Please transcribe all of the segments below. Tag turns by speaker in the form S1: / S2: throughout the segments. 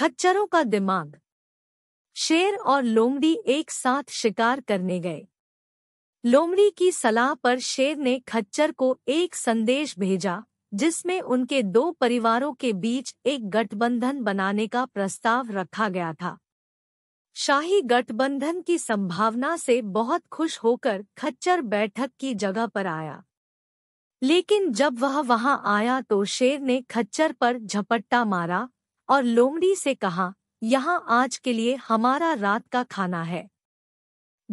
S1: खच्चरों का दिमाग शेर और लोमड़ी एक साथ शिकार करने गए लोमड़ी की सलाह पर शेर ने खच्चर को एक संदेश भेजा जिसमें उनके दो परिवारों के बीच एक गठबंधन बनाने का प्रस्ताव रखा गया था शाही गठबंधन की संभावना से बहुत खुश होकर खच्चर बैठक की जगह पर आया लेकिन जब वह वहां आया तो शेर ने खच्चर पर झपट्टा मारा और लोमड़ी से कहा यहाँ आज के लिए हमारा रात का खाना है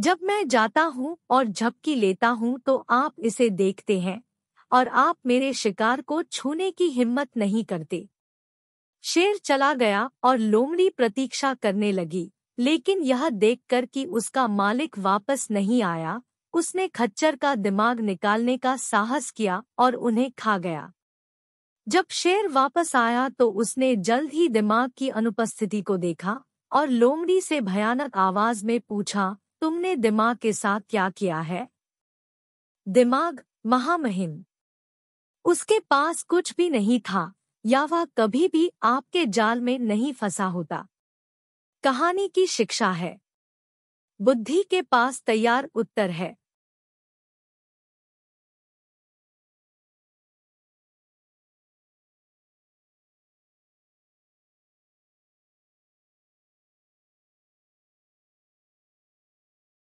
S1: जब मैं जाता हूँ और झपकी लेता हूँ तो आप इसे देखते हैं और आप मेरे शिकार को छूने की हिम्मत नहीं करते शेर चला गया और लोमड़ी प्रतीक्षा करने लगी लेकिन यह देखकर कि उसका मालिक वापस नहीं आया उसने खच्चर का दिमाग निकालने का साहस किया और उन्हें खा गया जब शेर वापस आया तो उसने जल्द ही दिमाग की अनुपस्थिति को देखा और लोमड़ी से भयानक आवाज में पूछा तुमने दिमाग के साथ क्या किया है दिमाग महामहिम उसके पास कुछ भी नहीं था या वह कभी भी आपके जाल में नहीं फंसा होता कहानी की शिक्षा है बुद्धि के पास तैयार उत्तर है